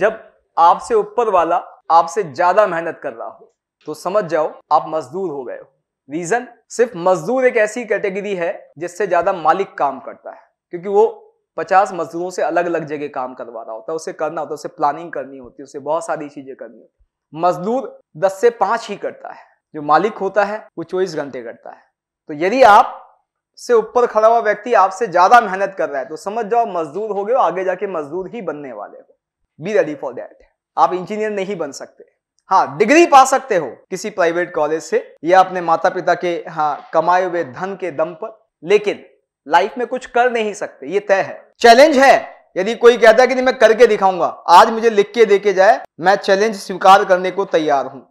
जब आपसे ऊपर वाला आपसे ज्यादा मेहनत कर रहा हो तो समझ जाओ आप मजदूर हो गए हो रीजन सिर्फ मजदूर एक ऐसी कैटेगरी है जिससे ज्यादा मालिक काम करता है क्योंकि वो पचास मजदूरों से अलग अलग जगह काम करवा रहा होता है उसे करना होता है उसे प्लानिंग करनी होती है उसे बहुत सारी चीजें करनी होती मजदूर दस से पांच ही करता है जो मालिक होता है वो चौबीस घंटे करता है तो यदि आप से ऊपर खड़ा हुआ व्यक्ति आपसे ज्यादा मेहनत कर रहा है तो समझ जाओ मजदूर हो गए आगे जाके मजदूर ही बनने वाले हो बी रेडी फॉर दैट आप इंजीनियर नहीं बन सकते हाँ डिग्री पा सकते हो किसी प्राइवेट कॉलेज से या अपने माता पिता के हाँ कमाए हुए धन के दम पर लेकिन लाइफ में कुछ कर नहीं सकते ये तय है चैलेंज है यदि कोई कहता है कि नहीं मैं करके दिखाऊंगा आज मुझे लिख के देके जाए मैं चैलेंज स्वीकार करने को तैयार हूं